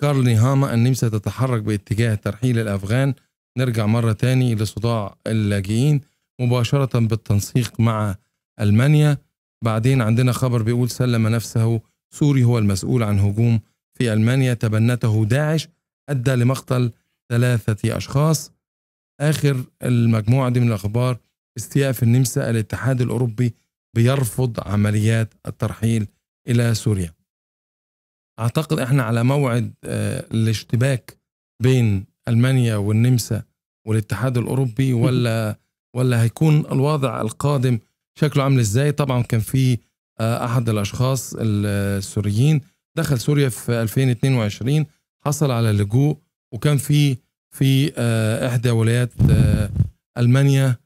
كارل نيهاما النمسا تتحرك باتجاه ترحيل الأفغان نرجع مرة تاني لصداع اللاجئين مباشرة بالتنسيق مع ألمانيا بعدين عندنا خبر بيقول سلم نفسه سوري هو المسؤول عن هجوم في ألمانيا تبنته داعش أدى لمقتل ثلاثة أشخاص آخر المجموعة دي من الأخبار استياء في النمسا الاتحاد الأوروبي بيرفض عمليات الترحيل إلى سوريا اعتقد احنا على موعد آه، الاشتباك بين المانيا والنمسا والاتحاد الاوروبي ولا ولا هيكون الوضع القادم شكله عامل ازاي طبعا كان في آه، احد الاشخاص السوريين دخل سوريا في 2022 حصل على لجوء وكان في في آه، احدى ولايات المانيا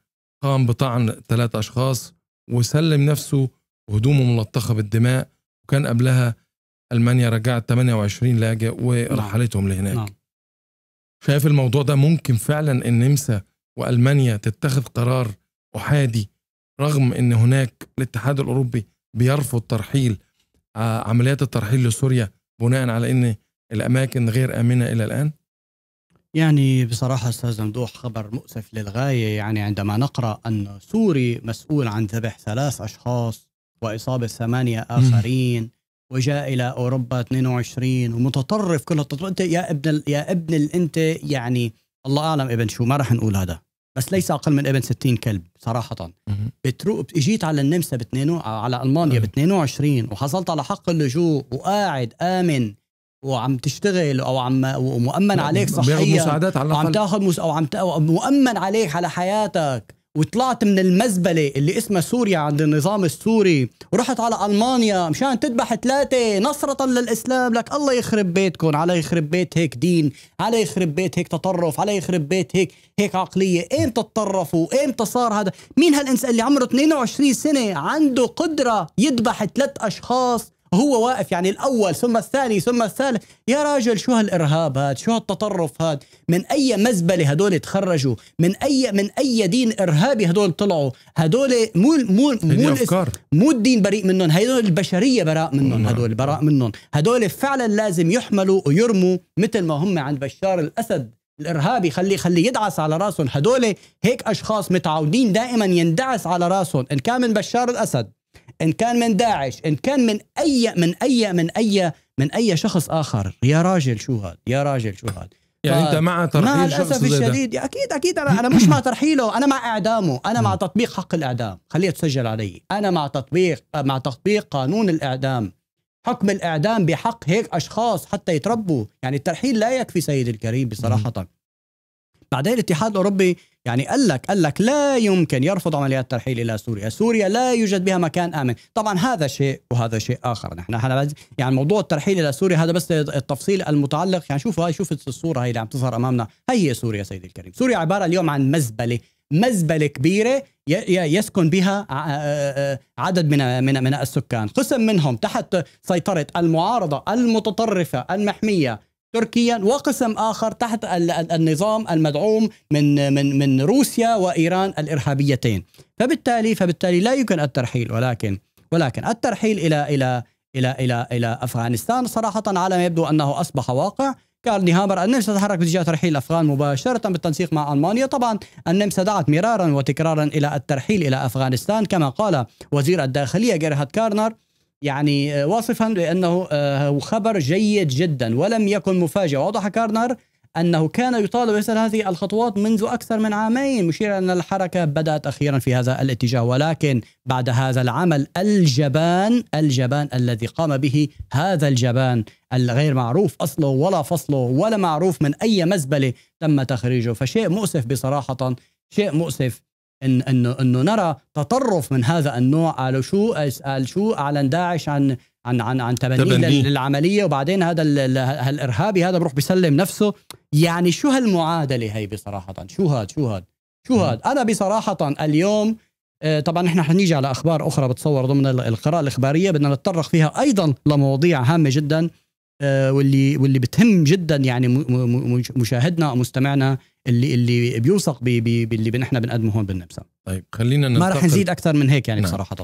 قام بطعن ثلاث اشخاص وسلم نفسه وهدومه ملطخه بالدماء وكان قبلها المانيا رجعت 28 لاجئ ورحلتهم نعم. لهناك نعم. شايف الموضوع ده ممكن فعلا النمسا والمانيا تتخذ قرار احادي رغم ان هناك الاتحاد الاوروبي بيرفض ترحيل آه، عمليات الترحيل لسوريا بناء على ان الاماكن غير امنه الى الان؟ يعني بصراحه استاذ ممدوح خبر مؤسف للغايه يعني عندما نقرا ان سوري مسؤول عن ذبح ثلاث اشخاص واصابه ثمانيه اخرين م. وجاء الى اوروبا 22 ومتطرف كل التطرف انت يا ابن ال... يا ابن ال... انت يعني الله اعلم ابن شو ما راح نقول هذا بس ليس اقل من ابن 60 كلب صراحه بترو اجيت على النمسا ب بتنينو... على المانيا ب 22 وحصلت على حق اللجوء وقاعد امن وعم تشتغل او عم ومؤمن عليك صحيا مساعدات على وعم تاخذ مس... او عم ت... مؤمن عليك على حياتك وطلعت من المزبله اللي اسمها سوريا عند النظام السوري ورحت على المانيا مشان تذبح ثلاثه نصره للاسلام لك الله يخرب بيتكم على يخرب بيت هيك دين على يخرب بيت هيك تطرف على يخرب بيت هيك هيك عقليه ايمتى تطرفوا ايم صار هذا مين هالانسان اللي عمره 22 سنه عنده قدره يذبح ثلاث اشخاص هو واقف يعني الاول ثم الثاني ثم الثالث يا راجل شو هالارهاب هاد شو هالتطرف هاد من اي مزبله هدول تخرجوا من اي من اي دين ارهابي هدول طلعوا هدول مو مو مو مو الدين بريء منهم هدول البشريه براء منهم نعم. هدول براء منهم هدول فعلا لازم يحملوا ويرموا مثل ما هم عند بشار الاسد الارهابي خلي خلي يدعس على راسهم هدول هيك اشخاص متعودين دائما يندعس على راسهم ان كان من بشار الاسد ان كان من داعش ان كان من اي من اي من اي من اي شخص اخر يا راجل شو هاد يا راجل شو هاد يعني انت طيب. مع ترحيل مع الاسف الشديد اكيد اكيد انا انا مش مع ترحيله انا مع اعدامه انا مع تطبيق حق الاعدام خليها تسجل علي انا مع تطبيق مع تطبيق قانون الاعدام حكم الاعدام بحق هيك اشخاص حتى يتربوا يعني الترحيل لا يكفي سيدي الكريم بصراحه بعدين الاتحاد الاوروبي يعني قال لك قال لك لا يمكن يرفض عمليات ترحيل الى سوريا، سوريا لا يوجد بها مكان امن، طبعا هذا شيء وهذا شيء اخر، نحن يعني موضوع الترحيل الى سوريا هذا بس التفصيل المتعلق يعني شوفوا هاي شوف الصوره هي اللي عم تظهر امامنا، هي هي سوريا سيدي الكريم، سوريا عباره اليوم عن مزبله مزبله كبيره يسكن بها آه، آه، عدد من من من السكان، قسم منهم تحت سيطره المعارضه المتطرفه المحميه تركيا وقسم اخر تحت النظام المدعوم من من من روسيا وايران الارهابيتين فبالتالي فبالتالي لا يمكن الترحيل ولكن ولكن الترحيل الى الى الى الى الى افغانستان صراحه على ما يبدو انه اصبح واقع قال نهامر النمسا تتحرك باتجاه ترحيل الافغان مباشره بالتنسيق مع المانيا طبعا النمسا دعت مرارا وتكرارا الى الترحيل الى افغانستان كما قال وزير الداخليه جيرهارد كارنر يعني آه، واصفا بأنه آه، خبر جيد جدا ولم يكن مفاجئ واضح كارنر أنه كان يطالب بمثل هذه الخطوات منذ أكثر من عامين مشيرا أن الحركة بدأت أخيرا في هذا الاتجاه ولكن بعد هذا العمل الجبان الجبان الذي قام به هذا الجبان الغير معروف أصله ولا فصله ولا معروف من أي مزبلة تم تخريجه فشيء مؤسف بصراحة شيء مؤسف إن انه انه نرى تطرف من هذا النوع قالوا شو قال شو اعلن داعش عن عن عن عن تبني للعمليه وبعدين هذا الارهابي هذا بروح بيسلم نفسه يعني شو هالمعادله هي بصراحه شو هاد شو هاد شو هاد انا بصراحه اليوم آه، طبعا نحن حنيجي على اخبار اخرى بتصور ضمن القراءه الاخباريه بدنا نتطرق فيها ايضا لمواضيع هامه جدا آه، واللي واللي بتهم جدا يعني مشاهدنا ومستمعنا اللي اللي بيوثق باللي بي بي نحن بنقدمه هون بالنمسا طيب خلينا ما راح نزيد اكثر من هيك يعني نعم. بصراحه